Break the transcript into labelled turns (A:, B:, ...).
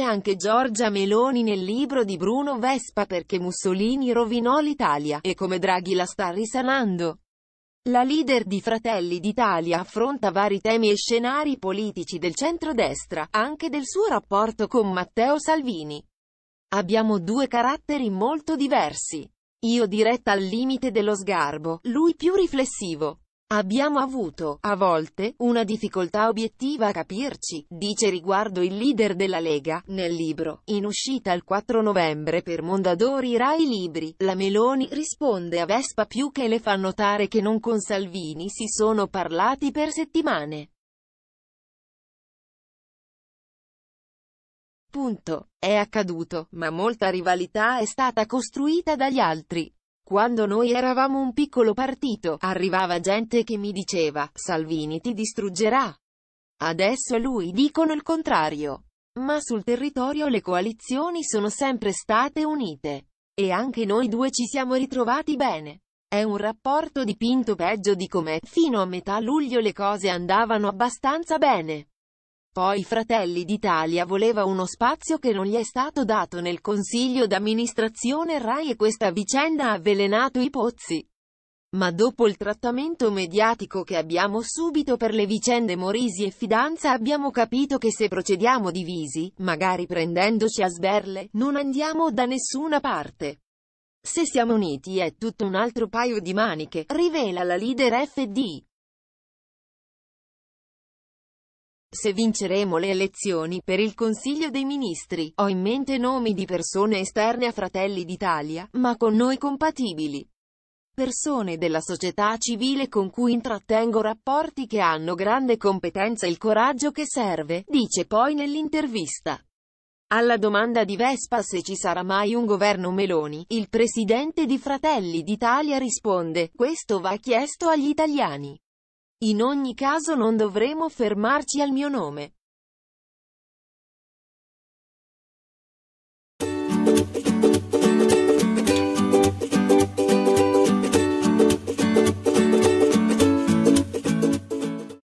A: dice anche Giorgia Meloni nel libro di Bruno Vespa perché Mussolini rovinò l'Italia, e come Draghi la sta risanando. La leader di Fratelli d'Italia affronta vari temi e scenari politici del centrodestra, anche del suo rapporto con Matteo Salvini. Abbiamo due caratteri molto diversi. Io diretta al limite dello sgarbo, lui più riflessivo. Abbiamo avuto, a volte, una difficoltà obiettiva a capirci, dice riguardo il leader della Lega, nel libro, in uscita il 4 novembre per Mondadori Rai Libri, la Meloni risponde a
B: Vespa più che le fa notare che non con Salvini si sono parlati per settimane. Punto. È accaduto, ma molta rivalità è stata costruita dagli altri. Quando noi
A: eravamo un piccolo partito, arrivava gente che mi diceva, Salvini ti distruggerà. Adesso lui dicono il contrario. Ma sul territorio le coalizioni sono sempre state unite. E anche noi due ci siamo ritrovati bene. È un rapporto dipinto peggio di com'è. Fino a metà luglio le cose andavano abbastanza bene. Poi Fratelli d'Italia voleva uno spazio che non gli è stato dato nel consiglio d'amministrazione RAI e questa vicenda ha avvelenato i pozzi. Ma dopo il trattamento mediatico che abbiamo subito per le vicende Morisi e Fidanza abbiamo capito che se procediamo divisi, magari prendendoci a
B: sberle, non andiamo da nessuna parte. Se siamo uniti è tutto un altro paio di maniche, rivela la leader FD. Se vinceremo le elezioni per il Consiglio dei Ministri, ho in
A: mente nomi di persone esterne a Fratelli d'Italia, ma con noi compatibili. Persone della società civile con cui intrattengo rapporti che hanno grande competenza e il coraggio che serve, dice poi nell'intervista. Alla domanda di Vespa se ci sarà mai un governo Meloni, il presidente di Fratelli d'Italia
B: risponde, questo va chiesto agli italiani. In ogni caso non dovremo fermarci al mio nome.